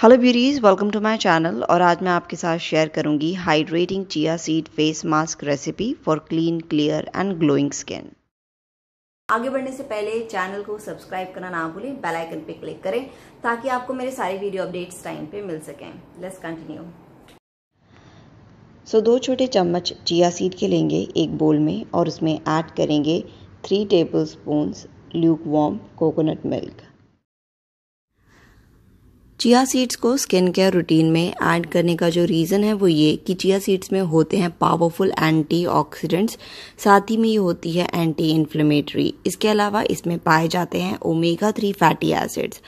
hello beauties welcome to my channel और आज मैं आपके साथ शेयर करूंगी hydrating chia seed face mask recipe for clean clear and glowing skin आगे बढ़ने से पहले चैनल को सब्सक्राइब करना ना भूलें बेल आइकन पे क्लिक करें ताकि आपको मेरे सारे वीडियो अपडेट्स टाइम पे मिल सकें लेट्स कंटिन्यू सो दो छोटे चम्मच चिया सीड के लेंगे एक बोल में और उसमें ऐड करेंगे three tablespoon luke coconut milk chia seeds को स्किन केयर रूटीन में ऐड करने का जो रीज़न है वो ये कि चिया सीड्स में होते हैं पावरफुल एंटीऑक्सीडेंट्स साथ ही में ये होती है एंटी इन्फ्लेमेटरी इसके अलावा इसमें पाए जाते हैं ओमेगा थ्री फैटी एसिड्स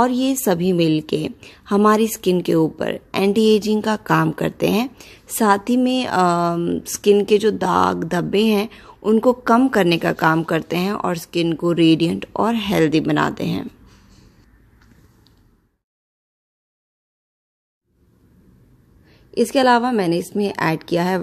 और ये सभी मिल के हमारी स्किन के ऊपर एंटी एजिंग का काम करते हैं साथ ही में आ, स्किन के जो दाग धब्बे हैं उनको कम करने का काम करते हैं और स्किन को रेडियंट और हेल्दी बनाते हैं इसके अलावा मैंने इसमें ऐड किया है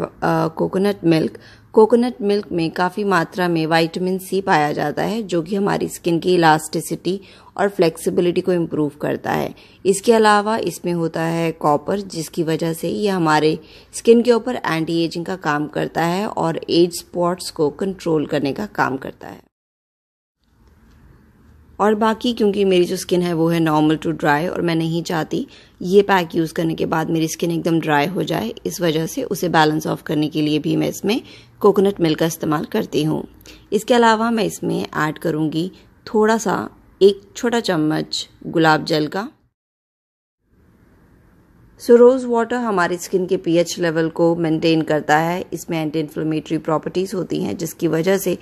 कोकोनट मिल्क कोकोनट मिल्क में काफ़ी मात्रा में विटामिन सी पाया जाता है जो कि हमारी स्किन की इलास्टिसिटी और फ्लेक्सिबिलिटी को इम्प्रूव करता है इसके अलावा इसमें होता है कॉपर जिसकी वजह से ये हमारे स्किन के ऊपर एंटी एजिंग का काम करता है और एज स्पॉट्स को कंट्रोल करने का काम करता है और बाकी क्योंकि मेरी जो स्किन है वो है नॉर्मल टू ड्राई और मैं नहीं चाहती ये पैक यूज़ करने के बाद मेरी स्किन एकदम ड्राई हो जाए इस वजह से उसे बैलेंस ऑफ करने के लिए भी मैं इसमें कोकोनट मिल्क का इस्तेमाल करती हूँ इसके अलावा मैं इसमें ऐड करूँगी थोड़ा सा एक छोटा चम्मच गुलाब जल का सो रोज़ वाटर हमारी स्किन के पीएच लेवल को मेंटेन करता है इसमें एंटी इन्फ्लेमेटरी प्रॉपर्टीज़ होती हैं जिसकी वजह से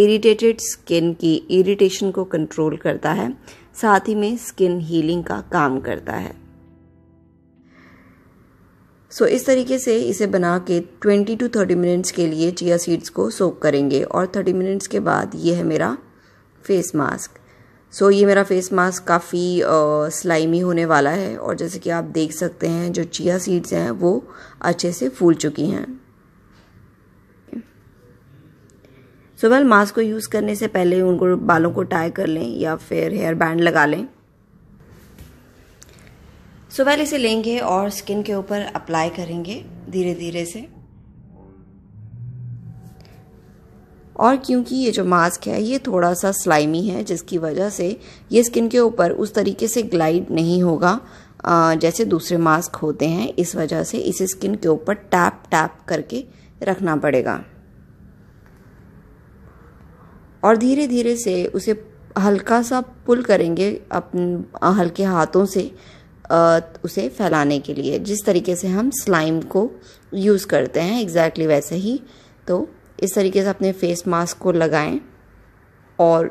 इरिटेटेड स्किन की इरिटेशन को कंट्रोल करता है साथ ही में स्किन हीलिंग का काम करता है सो so, इस तरीके से इसे बना के 20 टू 30 मिनट्स के लिए चिया सीड्स को सोक करेंगे और 30 मिनट्स के बाद ये है मेरा फेस मास्क सो so, ये मेरा फेस मास्क काफ़ी स्लाइमी होने वाला है और जैसे कि आप देख सकते हैं जो चिया सीड्स हैं वो अच्छे से फूल चुकी हैं सो वेल मास्क को यूज़ करने से पहले उनको बालों को टाई कर लें या फिर हेयर बैंड लगा लें सो वेल इसे लेंगे और स्किन के ऊपर अप्लाई करेंगे धीरे धीरे से और क्योंकि ये जो मास्क है ये थोड़ा सा स्लाइमी है जिसकी वजह से ये स्किन के ऊपर उस तरीके से ग्लाइड नहीं होगा जैसे दूसरे मास्क होते हैं इस वजह से इसे स्किन के ऊपर टैप टैप करके रखना पड़ेगा और धीरे धीरे से उसे हल्का सा पुल करेंगे अपन हल्के हाथों से उसे फैलाने के लिए जिस तरीके से हम स्लाइम को यूज़ करते हैं एग्जैक्टली exactly वैसे ही तो इस तरीके से अपने फेस मास्क को लगाएं और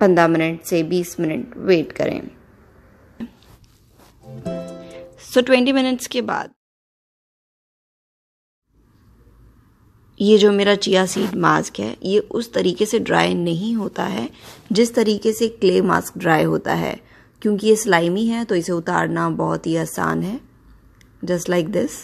पंद्रह मिनट से बीस मिनट वेट करें सो ट्वेंटी मिनट्स के बाद ये जो मेरा चिया सीड मास्क है ये उस तरीके से ड्राई नहीं होता है जिस तरीके से क्ले मास्क ड्राई होता है क्योंकि ये स्लाइमी है तो इसे उतारना बहुत ही आसान है जस्ट लाइक दिस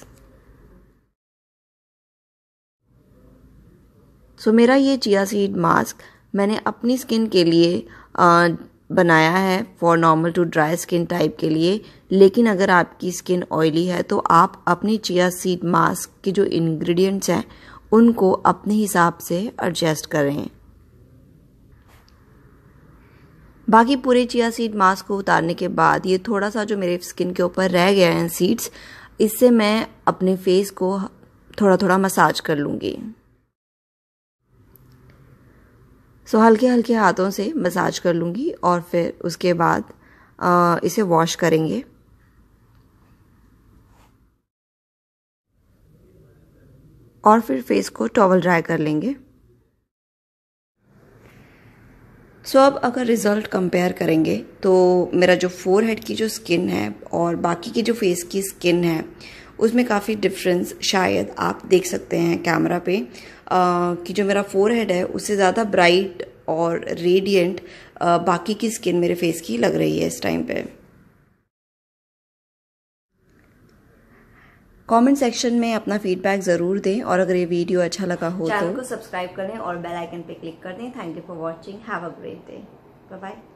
सो मेरा ये चिया सीड मास्क मैंने अपनी स्किन के लिए आ, बनाया है for normal to dry skin type के लिए लेकिन अगर आपकी स्किन ऑयली है तो आप अपनी चिया सीड मास्क के जो इंग्रेडिएंट्स हैं उनको अपने हिसाब से एडजस्ट करें बाकी पूरे चिया सीड मास्क को उतारने के बाद ये थोड़ा सा जो मेरे स्किन के ऊपर रह गया है सीड्स इससे मैं अपने फेस को थोड़ा थोड़ा मसाज कर लूंगी सो हल्के हल्के हाथों से मसाज कर लूँगी और फिर उसके बाद इसे वॉश करेंगे और फिर फेस को टॉवल ड्राई कर लेंगे सो so, अब अगर रिज़ल्ट कंपेयर करेंगे तो मेरा जो फोर हेड की जो स्किन है और बाकी की जो फेस की स्किन है उसमें काफ़ी डिफरेंस शायद आप देख सकते हैं कैमरा पे आ, कि जो मेरा फोर हेड है उससे ज़्यादा ब्राइट और रेडिएंट बाकी की स्किन मेरे फेस की लग रही है इस टाइम पे कमेंट सेक्शन में अपना फीडबैक ज़रूर दें और अगर ये वीडियो अच्छा लगा हो तो चैनल को सब्सक्राइब करें और बेल आइकन पे क्लिक कर दें thank you for watching have a great day bye